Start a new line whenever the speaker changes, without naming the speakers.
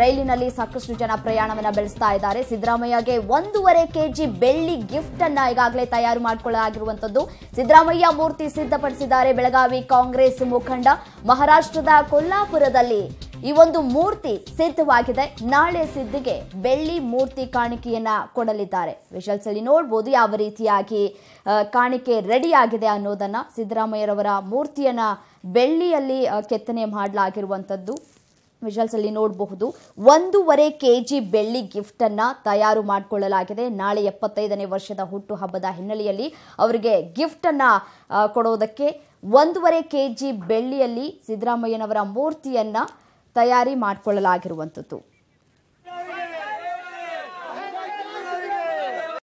ರೈಲಿನಲ್ಲಿ ಸಾಕಷ್ಟು ಜನ ಪ್ರಯಾಣವನ್ನ ಬೆಳೆಸ್ತಾ ಇದ್ದಾರೆ ಸಿದ್ದರಾಮಯ್ಯಗೆ ಒಂದೂವರೆ ಕೆಜಿ ಬೆಳ್ಳಿ ಗಿಫ್ಟ್ ಅನ್ನ ಈಗಾಗಲೇ ತಯಾರು ಮಾಡಿಕೊಳ್ಳಲಾಗಿರುವಂತದ್ದು ಸಿದ್ದರಾಮಯ್ಯ ಮೂರ್ತಿ ಸಿದ್ಧಪಡಿಸಿದ್ದಾರೆ ಬೆಳಗಾವಿ ಕಾಂಗ್ರೆಸ್ ಮುಖಂಡ ಮಹಾರಾಷ್ಟ್ರದ ಕೊಲ್ಲಾಪುರದಲ್ಲಿ ಈ ಒಂದು ಮೂರ್ತಿ ಸಿದ್ಧವಾಗಿದೆ ನಾಳೆ ಸಿದ್ದಿಗೆ ಬೆಳ್ಳಿ ಮೂರ್ತಿ ಕಾಣಿಕೆಯನ್ನ ಕೊಡಲಿದ್ದಾರೆ ವಿಷಲ್ಸ್ ಅಲ್ಲಿ ನೋಡ್ಬೋದು ಯಾವ ರೀತಿಯಾಗಿ ಕಾಣಿಕೆ ರೆಡಿ ಆಗಿದೆ ಅನ್ನೋದನ್ನ ಸಿದ್ದರಾಮಯ್ಯರವರ ಮೂರ್ತಿಯನ್ನ ಬೆಳ್ಳಿಯಲ್ಲಿ ಕೆತ್ತನೆ ಮಾಡಲಾಗಿರುವಂಥದ್ದು ಅಲ್ಲಿ ನೋಡಬಹುದು ಒಂದೂವರೆ ಕೆ ಜಿ ಬೆಳ್ಳಿ ಅನ್ನ ತಯಾರು ಮಾಡಿಕೊಳ್ಳಲಾಗಿದೆ ನಾಳೆ ಎಪ್ಪತ್ತೈದನೇ ವರ್ಷದ ಹುಟ್ಟುಹಬ್ಬದ ಹಿನ್ನೆಲೆಯಲ್ಲಿ ಅವರಿಗೆ ಅನ್ನ ಕೊಡೋದಕ್ಕೆ ಒಂದೂವರೆ ಕೆ ಜಿ ಬೆಳ್ಳಿಯಲ್ಲಿ ಸಿದ್ದರಾಮಯ್ಯನವರ ಮೂರ್ತಿಯನ್ನ ತಯಾರಿ ಮಾಡಿಕೊಳ್ಳಲಾಗಿರುವಂಥದ್ದು